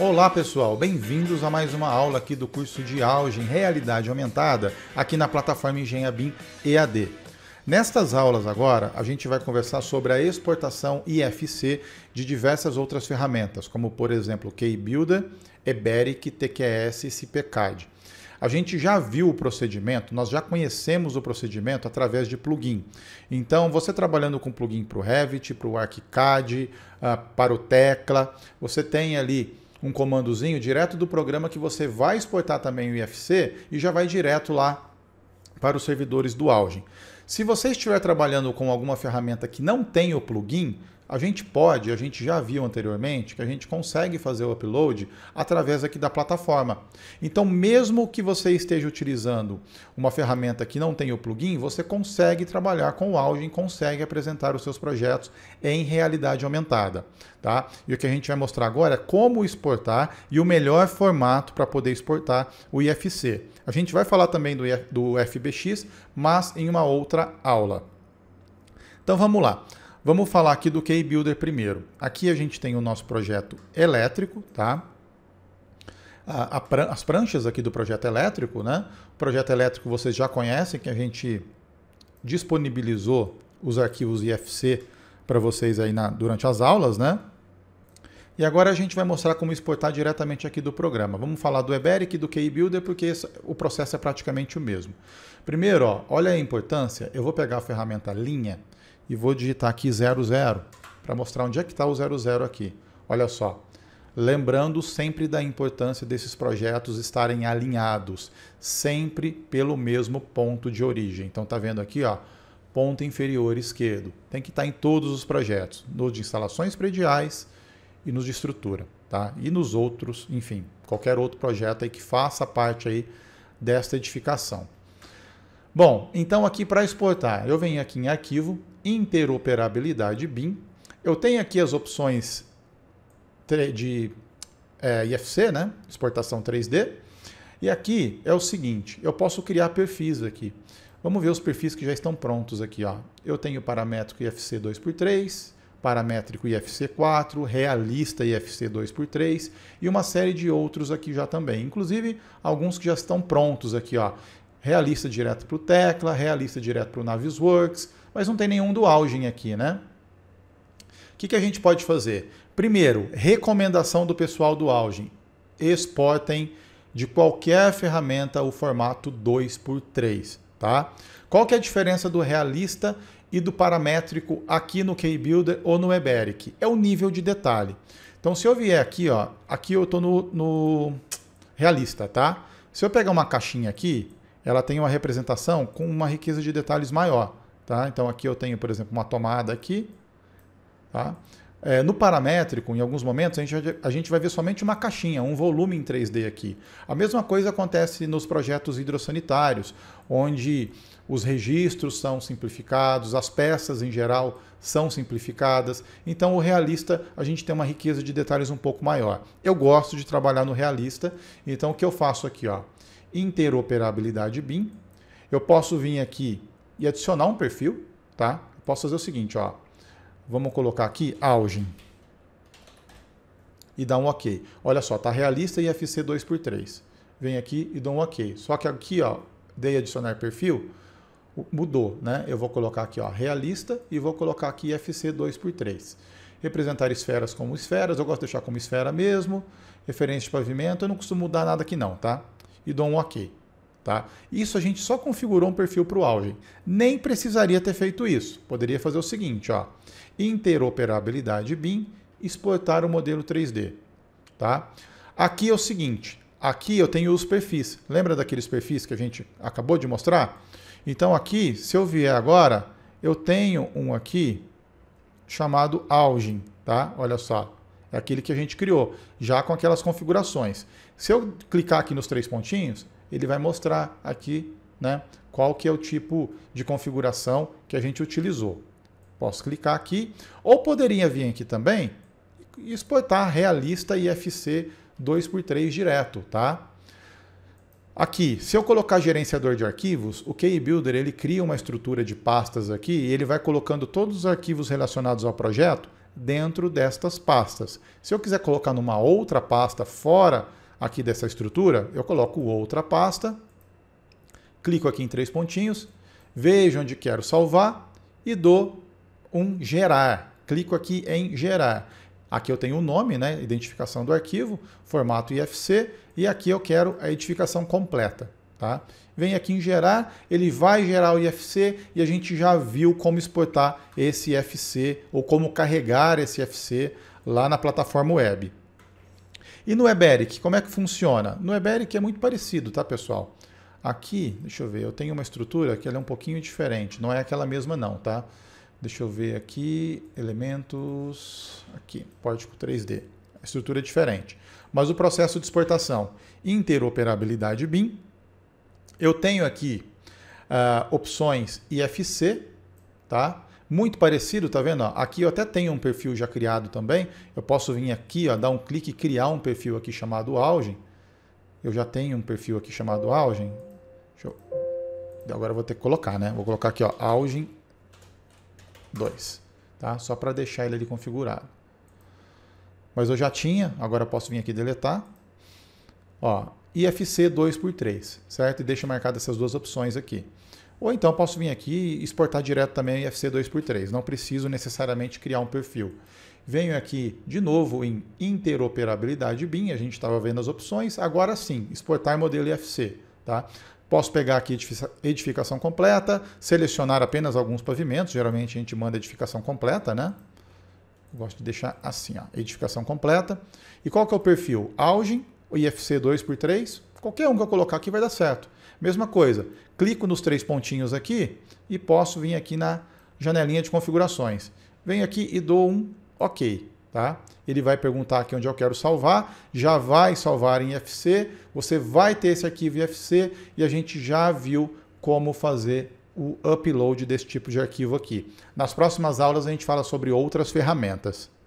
Olá pessoal, bem-vindos a mais uma aula aqui do curso de Auge em Realidade Aumentada aqui na plataforma BIM EAD. Nestas aulas agora, a gente vai conversar sobre a exportação IFC de diversas outras ferramentas, como por exemplo KBuilder, Eberic, TQS e CPCAD. A gente já viu o procedimento, nós já conhecemos o procedimento através de plugin. Então, você trabalhando com plugin para o Revit, para o ArchiCAD, ah, para o Tecla, você tem ali um comandozinho direto do programa que você vai exportar também o IFC e já vai direto lá para os servidores do Algen. Se você estiver trabalhando com alguma ferramenta que não tem o plugin, a gente pode, a gente já viu anteriormente, que a gente consegue fazer o upload através aqui da plataforma. Então, mesmo que você esteja utilizando uma ferramenta que não tem o plugin, você consegue trabalhar com o áudio e consegue apresentar os seus projetos em realidade aumentada. Tá? E o que a gente vai mostrar agora é como exportar e o melhor formato para poder exportar o IFC. A gente vai falar também do, do FBX, mas em uma outra outra aula. Então vamos lá. Vamos falar aqui do K-Builder primeiro. Aqui a gente tem o nosso projeto elétrico, tá? A, a pran as pranchas aqui do projeto elétrico, né? O projeto elétrico vocês já conhecem, que a gente disponibilizou os arquivos IFC para vocês aí na, durante as aulas, né? E agora a gente vai mostrar como exportar diretamente aqui do programa. Vamos falar do Eberic e do KBuilder, Builder, porque o processo é praticamente o mesmo. Primeiro, ó, olha a importância. Eu vou pegar a ferramenta linha e vou digitar aqui 00 para mostrar onde é que está o 00 aqui. Olha só. Lembrando sempre da importância desses projetos estarem alinhados, sempre pelo mesmo ponto de origem. Então tá vendo aqui, ó, ponto inferior esquerdo. Tem que estar tá em todos os projetos, no de instalações prediais, e nos de estrutura, tá? E nos outros, enfim, qualquer outro projeto aí que faça parte aí desta edificação. Bom, então aqui para exportar, eu venho aqui em arquivo, interoperabilidade BIM, eu tenho aqui as opções de é, IFC, né? exportação 3D, e aqui é o seguinte, eu posso criar perfis aqui. Vamos ver os perfis que já estão prontos aqui. Ó. Eu tenho o paramétrico IFC 2x3, paramétrico IFC4, realista IFC 2x3 e uma série de outros aqui já também. Inclusive, alguns que já estão prontos aqui, ó. Realista direto para o Tecla, realista direto para o Navisworks, mas não tem nenhum do Algin aqui, né? O que, que a gente pode fazer? Primeiro, recomendação do pessoal do Algin. Exportem de qualquer ferramenta o formato 2x3, tá? Qual que é a diferença do realista e do paramétrico aqui no Keybuilder ou no Eberic? É o nível de detalhe. Então, se eu vier aqui, ó, aqui eu estou no, no realista, tá? Se eu pegar uma caixinha aqui, ela tem uma representação com uma riqueza de detalhes maior, tá? Então, aqui eu tenho, por exemplo, uma tomada aqui, tá? É, no paramétrico, em alguns momentos, a gente, a gente vai ver somente uma caixinha, um volume em 3D aqui. A mesma coisa acontece nos projetos hidrossanitários, onde os registros são simplificados, as peças em geral são simplificadas. Então, o realista, a gente tem uma riqueza de detalhes um pouco maior. Eu gosto de trabalhar no realista, então o que eu faço aqui? Ó, interoperabilidade BIM. Eu posso vir aqui e adicionar um perfil, tá? posso fazer o seguinte, ó Vamos colocar aqui Auge. E dá um OK. Olha só, está realista e FC 2x3. Vem aqui e dou um OK. Só que aqui, ó, dei adicionar perfil, mudou, né? Eu vou colocar aqui, ó, realista e vou colocar aqui FC 2x3. Representar esferas como esferas, eu gosto de deixar como esfera mesmo. Referência de pavimento, eu não costumo mudar nada aqui não, tá? E dou um OK. Tá? Isso a gente só configurou um perfil para o Algin. Nem precisaria ter feito isso. Poderia fazer o seguinte, ó, interoperabilidade BIM, exportar o modelo 3D. Tá? Aqui é o seguinte, aqui eu tenho os perfis. Lembra daqueles perfis que a gente acabou de mostrar? Então aqui, se eu vier agora, eu tenho um aqui chamado Algin. Tá? Olha só, é aquele que a gente criou, já com aquelas configurações. Se eu clicar aqui nos três pontinhos, ele vai mostrar aqui né, qual que é o tipo de configuração que a gente utilizou. Posso clicar aqui, ou poderia vir aqui também e exportar realista IFC 2x3 direto, tá? Aqui, se eu colocar gerenciador de arquivos, o KBuilder ele cria uma estrutura de pastas aqui e ele vai colocando todos os arquivos relacionados ao projeto dentro destas pastas. Se eu quiser colocar numa outra pasta fora aqui dessa estrutura, eu coloco outra pasta, clico aqui em três pontinhos, vejo onde quero salvar e dou um gerar. Clico aqui em gerar. Aqui eu tenho o nome, né, identificação do arquivo, formato IFC, e aqui eu quero a edificação completa. Tá? Vem aqui em gerar, ele vai gerar o IFC e a gente já viu como exportar esse IFC ou como carregar esse IFC lá na plataforma web. E no Eberic, como é que funciona? No Eberic é muito parecido, tá, pessoal? Aqui, deixa eu ver, eu tenho uma estrutura que é um pouquinho diferente, não é aquela mesma não, tá? Deixa eu ver aqui, elementos, aqui, pórtico 3D. A estrutura é diferente. Mas o processo de exportação, interoperabilidade BIM, eu tenho aqui uh, opções IFC, tá? muito parecido, tá vendo? aqui eu até tenho um perfil já criado também. Eu posso vir aqui, ó, dar um clique e criar um perfil aqui chamado Augen. Eu já tenho um perfil aqui chamado Augen. Eu... Agora eu vou ter que colocar, né? Vou colocar aqui, ó, Augen 2, tá? Só para deixar ele ali configurado. Mas eu já tinha, agora eu posso vir aqui deletar. Ó, IFC 2x3, certo? E deixa marcado essas duas opções aqui. Ou então posso vir aqui e exportar direto também IFC 2x3. Não preciso necessariamente criar um perfil. Venho aqui de novo em interoperabilidade BIM, a gente estava vendo as opções. Agora sim, exportar modelo IFC. Tá? Posso pegar aqui edificação completa, selecionar apenas alguns pavimentos. Geralmente a gente manda edificação completa, né? Eu gosto de deixar assim, ó, edificação completa. E qual que é o perfil? Auge, IFC 2x3, Qualquer um que eu colocar aqui vai dar certo. Mesma coisa, clico nos três pontinhos aqui e posso vir aqui na janelinha de configurações. Venho aqui e dou um OK. Tá? Ele vai perguntar aqui onde eu quero salvar, já vai salvar em FC, você vai ter esse arquivo IFC FC e a gente já viu como fazer o upload desse tipo de arquivo aqui. Nas próximas aulas a gente fala sobre outras ferramentas.